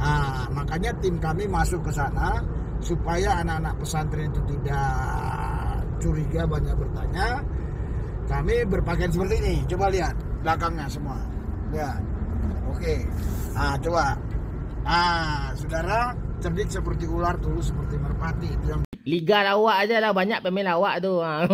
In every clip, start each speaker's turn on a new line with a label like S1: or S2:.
S1: Nah, makanya tim kami masuk ke sana supaya anak-anak pesantren itu tidak curiga banyak bertanya. Kami berpakaian seperti ini. Coba lihat belakangnya semua. ya Oke. Nah, coba.
S2: Ah,
S1: saudara cerdik seperti ular, dulu seperti merpati. Itu yang
S2: Liga lawak aja lah banyak pemain lawak tu. Ah.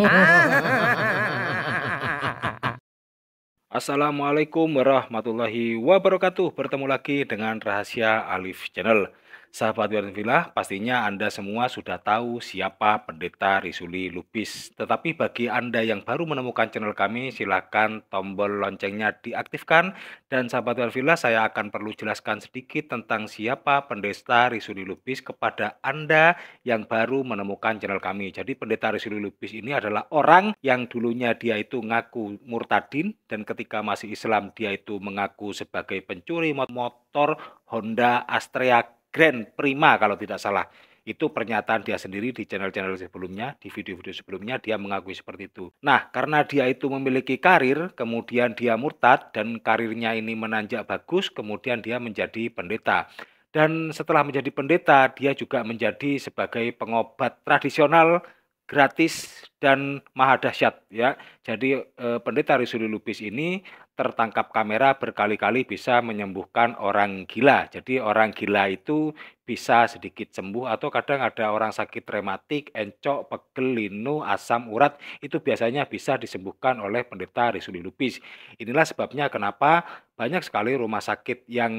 S2: Assalamualaikum warahmatullahi wabarakatuh. Bertemu lagi dengan Rahasia Alif Channel. Sahabat Warren Villa, pastinya Anda semua sudah tahu siapa pendeta Risuli Lubis. Tetapi bagi Anda yang baru menemukan channel kami, silakan tombol loncengnya diaktifkan. Dan sahabat Warren Villa, saya akan perlu jelaskan sedikit tentang siapa pendeta Risuli Lubis kepada Anda yang baru menemukan channel kami. Jadi pendeta Risuli Lubis ini adalah orang yang dulunya dia itu ngaku murtadin dan ketika masih Islam dia itu mengaku sebagai pencuri motor Honda Astrea Grand Prima kalau tidak salah. Itu pernyataan dia sendiri di channel-channel sebelumnya, di video-video sebelumnya dia mengakui seperti itu. Nah, karena dia itu memiliki karir, kemudian dia murtad dan karirnya ini menanjak bagus, kemudian dia menjadi pendeta. Dan setelah menjadi pendeta, dia juga menjadi sebagai pengobat tradisional gratis dan maha dahsyat ya. Jadi eh, pendeta Risuli Lubis ini tertangkap kamera berkali-kali bisa menyembuhkan orang gila. Jadi orang gila itu bisa sedikit sembuh atau kadang ada orang sakit rematik, encok, pegel, linu, asam urat itu biasanya bisa disembuhkan oleh pendeta Risuli Lupis. Inilah sebabnya kenapa banyak sekali rumah sakit yang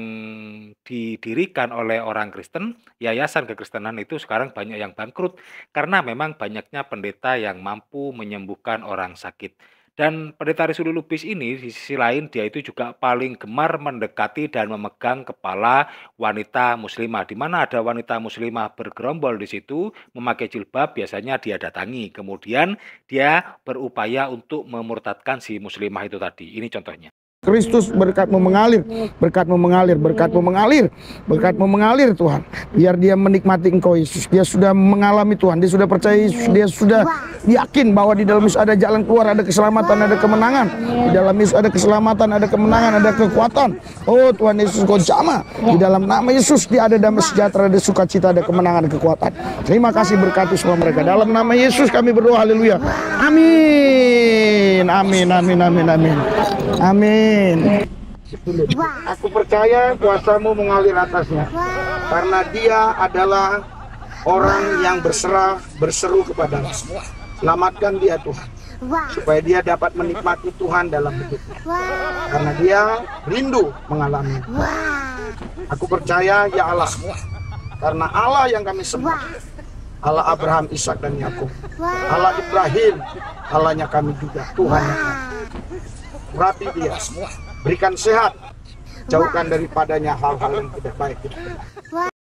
S2: didirikan oleh orang Kristen, yayasan kekristenan itu sekarang banyak yang bangkrut karena memang banyaknya pendeta yang mampu menyembuhkan orang sakit. Dan pendeta Risulu Lubis ini di sisi lain dia itu juga paling gemar mendekati dan memegang kepala wanita muslimah. Di mana ada wanita muslimah bergerombol di situ memakai jilbab biasanya dia datangi. Kemudian dia berupaya untuk memurtadkan si muslimah itu tadi. Ini contohnya.
S1: Kristus berkatmu mengalir, berkatmu mengalir, berkatmu mengalir, berkatmu mengalir Tuhan. Biar dia menikmati Engkau Yesus. Dia sudah mengalami Tuhan, dia sudah percaya Yesus, dia sudah yakin bahwa di dalam Yesus ada jalan keluar, ada keselamatan, ada kemenangan. Di dalam Yesus ada keselamatan, ada kemenangan, ada kekuatan. Oh Tuhan Yesus kau jama. Di dalam nama Yesus dia ada damai sejahtera, ada sukacita, ada kemenangan, ada kekuatan. Terima kasih berkati semua mereka. Dalam nama Yesus kami berdoa haleluya. Amin. Amin amin amin amin. Amin. Amin. Aku percaya kuasamu mengalir atasnya. Karena dia adalah orang yang berserah, berseru kepadamu. Selamatkan dia Tuhan. Supaya dia dapat menikmati Tuhan dalam hidupnya. Karena dia rindu mengalami. Aku percaya ya Allah. Karena Allah yang kami sembah. Allah Abraham, Ishak dan Yakub. Allah Ibrahim, Allahnya kami juga, Tuhan urapi dia, semua, berikan sehat, jauhkan daripadanya hal-hal yang tidak baik.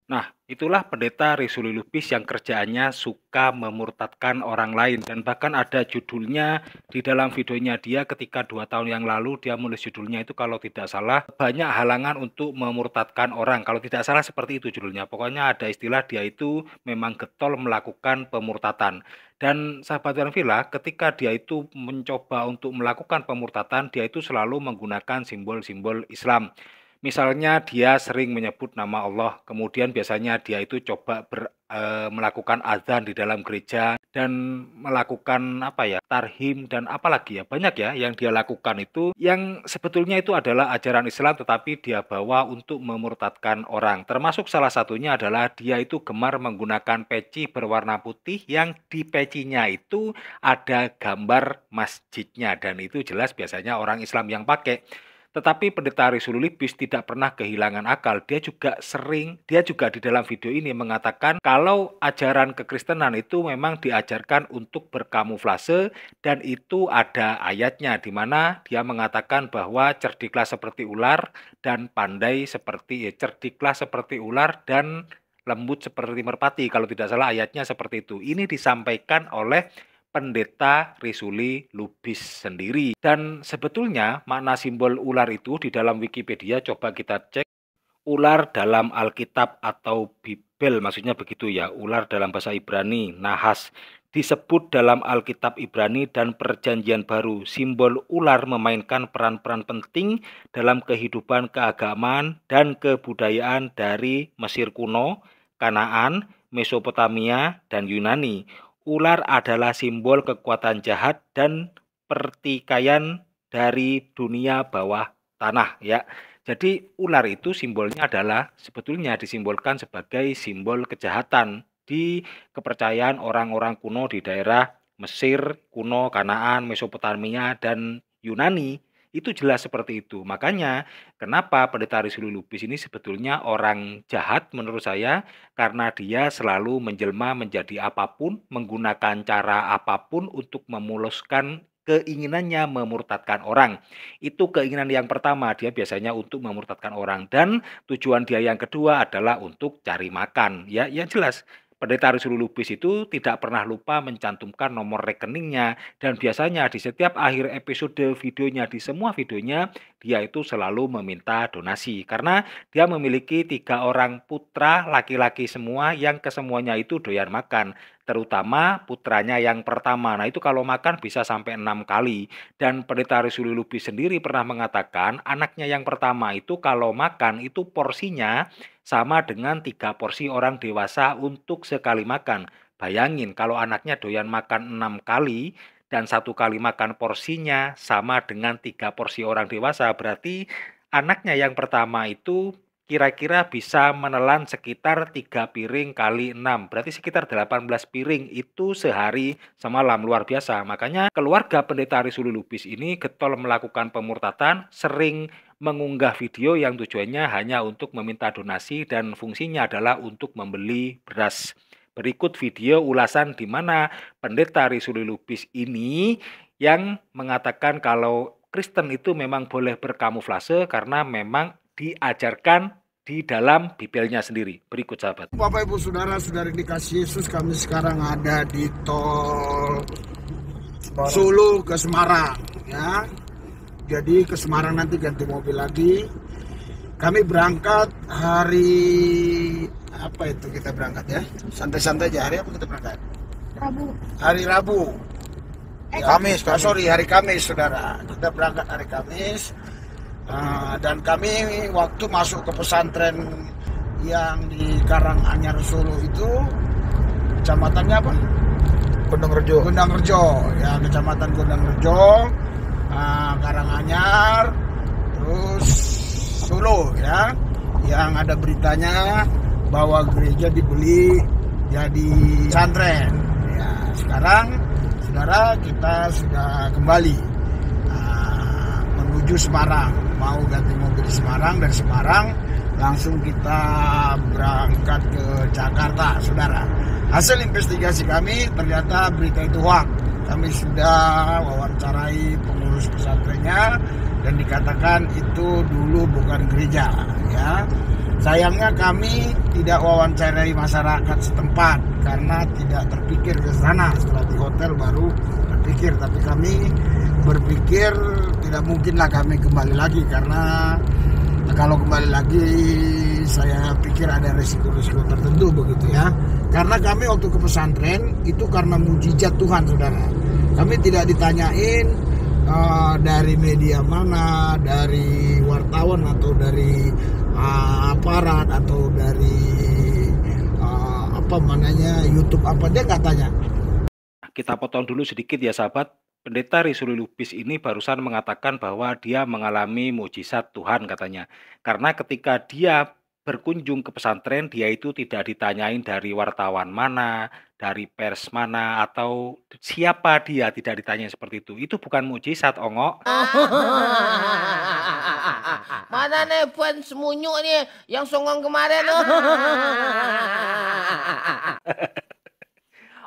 S2: Nah, Itulah pendeta Rizuli Lubis yang kerjaannya suka memurtadkan orang lain dan bahkan ada judulnya di dalam videonya dia ketika dua tahun yang lalu dia menulis judulnya itu kalau tidak salah banyak halangan untuk memurtadkan orang kalau tidak salah seperti itu judulnya pokoknya ada istilah dia itu memang getol melakukan pemurtatan dan sahabat Villa ketika dia itu mencoba untuk melakukan pemurtatan dia itu selalu menggunakan simbol-simbol Islam Misalnya dia sering menyebut nama Allah, kemudian biasanya dia itu coba ber, e, melakukan azan di dalam gereja dan melakukan apa ya tarhim dan apalagi ya banyak ya yang dia lakukan itu yang sebetulnya itu adalah ajaran Islam tetapi dia bawa untuk memurtadkan orang termasuk salah satunya adalah dia itu gemar menggunakan peci berwarna putih yang di pecinya itu ada gambar masjidnya dan itu jelas biasanya orang Islam yang pakai tetapi pendeta Risul Lipis tidak pernah kehilangan akal. Dia juga sering, dia juga di dalam video ini mengatakan kalau ajaran kekristenan itu memang diajarkan untuk berkamuflase dan itu ada ayatnya di mana dia mengatakan bahwa cerdiklah seperti ular dan pandai seperti ya, cerdiklah seperti ular dan lembut seperti merpati kalau tidak salah ayatnya seperti itu. Ini disampaikan oleh pendeta Risuli Lubis sendiri. Dan sebetulnya makna simbol ular itu di dalam Wikipedia coba kita cek ular dalam Alkitab atau Bibel maksudnya begitu ya, ular dalam bahasa Ibrani, nahas disebut dalam Alkitab Ibrani dan Perjanjian Baru. Simbol ular memainkan peran-peran penting dalam kehidupan keagamaan dan kebudayaan dari Mesir kuno, Kanaan, Mesopotamia, dan Yunani ular adalah simbol kekuatan jahat dan pertikaian dari dunia bawah tanah ya. Jadi ular itu simbolnya adalah sebetulnya disimbolkan sebagai simbol kejahatan di kepercayaan orang-orang kuno di daerah Mesir, kuno, Kanaan, Mesopotamia dan Yunani itu jelas seperti itu. Makanya kenapa pendeta Risulu Lubis ini sebetulnya orang jahat menurut saya karena dia selalu menjelma menjadi apapun, menggunakan cara apapun untuk memuluskan keinginannya memurtadkan orang. Itu keinginan yang pertama, dia biasanya untuk memurtadkan orang dan tujuan dia yang kedua adalah untuk cari makan. Ya, yang jelas Pendeta Rusulu Lubis itu tidak pernah lupa mencantumkan nomor rekeningnya dan biasanya di setiap akhir episode videonya di semua videonya dia itu selalu meminta donasi karena dia memiliki tiga orang putra laki-laki semua yang kesemuanya itu doyan makan terutama putranya yang pertama. Nah itu kalau makan bisa sampai enam kali. Dan Pendeta Risuli Lubi sendiri pernah mengatakan anaknya yang pertama itu kalau makan itu porsinya sama dengan tiga porsi orang dewasa untuk sekali makan. Bayangin kalau anaknya doyan makan enam kali dan satu kali makan porsinya sama dengan tiga porsi orang dewasa berarti anaknya yang pertama itu kira-kira bisa menelan sekitar tiga piring kali enam Berarti sekitar 18 piring itu sehari semalam luar biasa. Makanya keluarga pendeta Arisulu Lubis ini getol melakukan pemurtatan, sering mengunggah video yang tujuannya hanya untuk meminta donasi dan fungsinya adalah untuk membeli beras. Berikut video ulasan di mana pendeta Arisulu Lubis ini yang mengatakan kalau Kristen itu memang boleh berkamuflase karena memang diajarkan di dalam Bibelnya sendiri. Berikut sahabat.
S1: Bapak Ibu Saudara Saudari dikasih Yesus kami sekarang ada di tol Semarang. Solo ke Semarang ya. Jadi ke Semarang nanti ganti mobil lagi. Kami berangkat hari apa itu kita berangkat ya? Santai-santai aja hari apa kita berangkat? Rabu. Hari Rabu. Eh, Kamis, Kamis. Oh, sorry hari Kamis saudara. Kita berangkat hari Kamis. Ah, dan kami waktu masuk ke pesantren yang di Karanganyar Solo itu kecamatannya apa? Gundangrejo. Rejo. ya kecamatan Gundangrejo, Rejo, ah, Karanganyar, terus Solo ya, yang ada beritanya bahwa gereja dibeli jadi pesantren. Ya, sekarang saudara kita sudah kembali nah, menuju Semarang mau ganti mobil di Semarang dari Semarang langsung kita berangkat ke Jakarta saudara hasil investigasi kami ternyata berita itu hoax kami sudah wawancarai pengurus pesantrennya dan dikatakan itu dulu bukan gereja ya sayangnya kami tidak wawancarai masyarakat setempat karena tidak terpikir ke sana setelah di hotel baru terpikir tapi kami berpikir tidak mungkinlah kami kembali lagi karena kalau kembali lagi saya pikir ada risiko-risiko tertentu begitu ya karena kami waktu ke pesantren itu karena mujizat Tuhan saudara kami tidak ditanyain uh, dari media mana dari wartawan atau dari uh, aparat atau dari uh, apa mananya YouTube apa dia nggak tanya
S2: kita potong dulu sedikit ya sahabat Pendeta Risuli Lubis ini barusan mengatakan bahwa dia mengalami mujizat Tuhan katanya. Karena ketika dia berkunjung ke pesantren, dia itu tidak ditanyain dari wartawan mana, dari pers mana, atau siapa dia tidak ditanya seperti itu. Itu bukan mujizat, ongok. mana nih Puan Semunyuk nih yang songong kemarin? Oh?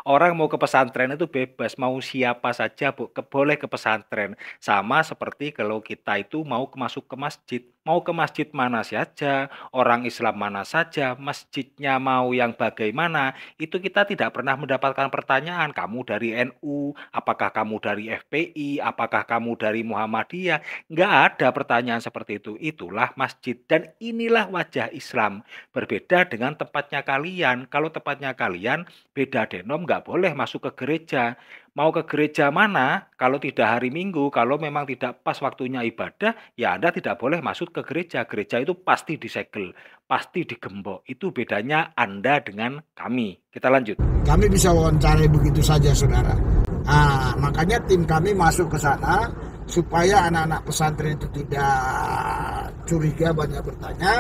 S2: orang mau ke pesantren itu bebas, mau siapa saja bu, ke, boleh ke pesantren. Sama seperti kalau kita itu mau masuk ke masjid, mau ke masjid mana saja, orang Islam mana saja, masjidnya mau yang bagaimana, itu kita tidak pernah mendapatkan pertanyaan, kamu dari NU, apakah kamu dari FPI, apakah kamu dari Muhammadiyah, nggak ada pertanyaan seperti itu, itulah masjid, dan inilah wajah Islam, berbeda dengan tempatnya kalian, kalau tempatnya kalian beda denom nggak boleh masuk ke gereja, mau ke gereja mana, kalau tidak hari Minggu, kalau memang tidak pas waktunya ibadah, ya Anda tidak boleh masuk ke gereja. Gereja itu pasti disegel, pasti digembok. Itu bedanya Anda dengan kami. Kita lanjut.
S1: Kami bisa wawancarai begitu saja, saudara. Ah, makanya tim kami masuk ke sana supaya anak-anak pesantren itu tidak curiga banyak bertanya.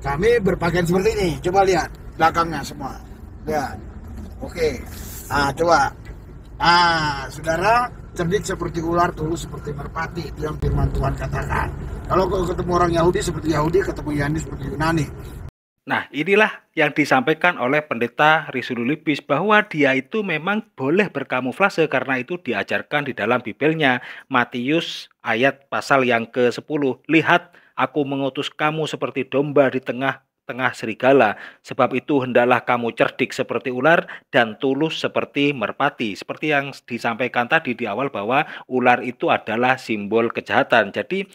S1: Kami berpakaian seperti ini. Coba lihat belakangnya semua. Lihat. Oke. Ah, coba Ah, saudara cerdik seperti ular, tulus seperti merpati. Itu yang firman Tuhan katakan. Kalau ketemu orang Yahudi seperti Yahudi, ketemu Yunani seperti Yunani.
S2: Nah, inilah yang disampaikan oleh pendeta Risulul Lipis bahwa dia itu memang boleh berkamuflase karena itu diajarkan di dalam Bibelnya Matius ayat pasal yang ke-10. Lihat, aku mengutus kamu seperti domba di tengah tengah serigala. Sebab itu hendalah kamu cerdik seperti ular dan tulus seperti merpati. Seperti yang disampaikan tadi di awal bahwa ular itu adalah simbol kejahatan. Jadi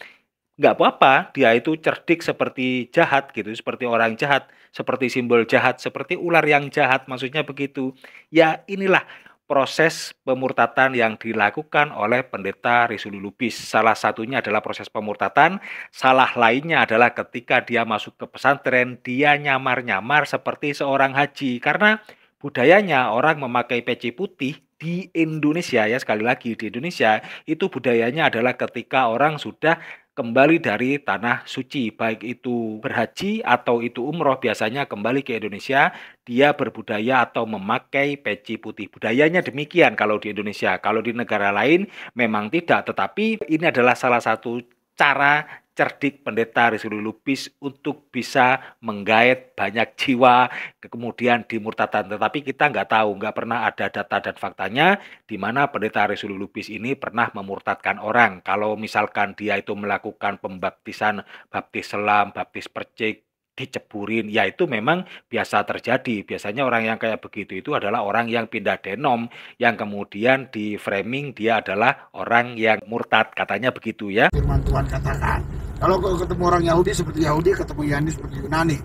S2: nggak apa-apa dia itu cerdik seperti jahat gitu seperti orang jahat seperti simbol jahat seperti ular yang jahat maksudnya begitu ya inilah proses pemurtatan yang dilakukan oleh pendeta Risulu Lubis. Salah satunya adalah proses pemurtatan, salah lainnya adalah ketika dia masuk ke pesantren, dia nyamar-nyamar seperti seorang haji. Karena budayanya orang memakai peci putih di Indonesia ya sekali lagi di Indonesia itu budayanya adalah ketika orang sudah kembali dari tanah suci, baik itu berhaji atau itu umroh, biasanya kembali ke Indonesia, dia berbudaya atau memakai peci putih. Budayanya demikian kalau di Indonesia, kalau di negara lain memang tidak, tetapi ini adalah salah satu cara cerdik pendeta Rizky Lubis untuk bisa menggait banyak jiwa kemudian dimurtadkan tetapi kita nggak tahu nggak pernah ada data dan faktanya di mana pendeta Rizky Lubis ini pernah memurtadkan orang kalau misalkan dia itu melakukan pembaptisan baptis selam baptis percik diceburin ya itu memang biasa terjadi biasanya orang yang kayak begitu itu adalah orang yang pindah denom yang kemudian di framing dia adalah orang yang murtad katanya begitu ya firman Tuhan katakan
S1: kalau ketemu orang Yahudi seperti Yahudi, ketemu Yunani seperti Yunani.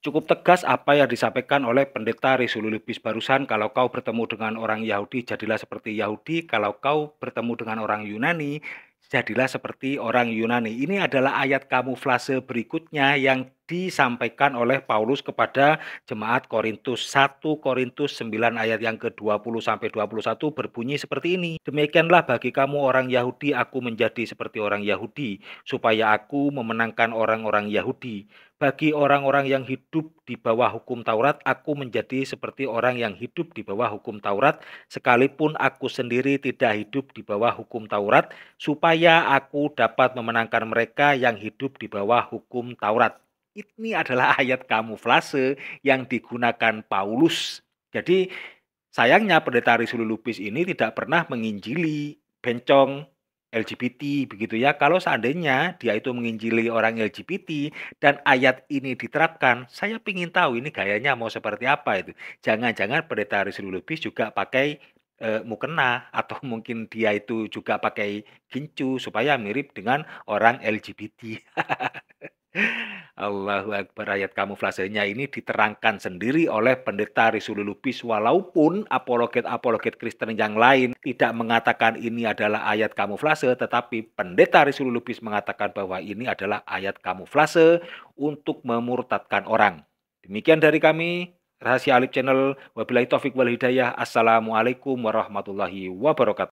S2: Cukup tegas apa yang disampaikan oleh pendeta Risululubis barusan, kalau kau bertemu dengan orang Yahudi, jadilah seperti Yahudi. Kalau kau bertemu dengan orang Yunani, jadilah seperti orang Yunani. Ini adalah ayat kamuflase berikutnya yang disampaikan oleh Paulus kepada jemaat Korintus 1 Korintus 9 ayat yang ke-20 sampai 21 berbunyi seperti ini demikianlah bagi kamu orang Yahudi aku menjadi seperti orang Yahudi supaya aku memenangkan orang-orang Yahudi bagi orang-orang yang hidup di bawah hukum Taurat aku menjadi seperti orang yang hidup di bawah hukum Taurat sekalipun aku sendiri tidak hidup di bawah hukum Taurat supaya aku dapat memenangkan mereka yang hidup di bawah hukum Taurat ini adalah ayat kamuflase yang digunakan Paulus. Jadi sayangnya pendeta Risul Lubis ini tidak pernah menginjili bencong LGBT begitu ya. Kalau seandainya dia itu menginjili orang LGBT dan ayat ini diterapkan, saya ingin tahu ini gayanya mau seperti apa itu. Jangan-jangan pendeta Risul Lubis juga pakai e, mukena atau mungkin dia itu juga pakai gincu supaya mirip dengan orang LGBT. Allahu Akbar ayat kamuflasenya ini diterangkan sendiri oleh pendeta Risululubis Lupis walaupun apologet-apologet Kristen yang lain tidak mengatakan ini adalah ayat kamuflase tetapi pendeta Risululubis Lupis mengatakan bahwa ini adalah ayat kamuflase untuk memurtadkan orang. Demikian dari kami Rahasia Alif Channel. Wabillahi taufik wal Assalamualaikum warahmatullahi wabarakatuh.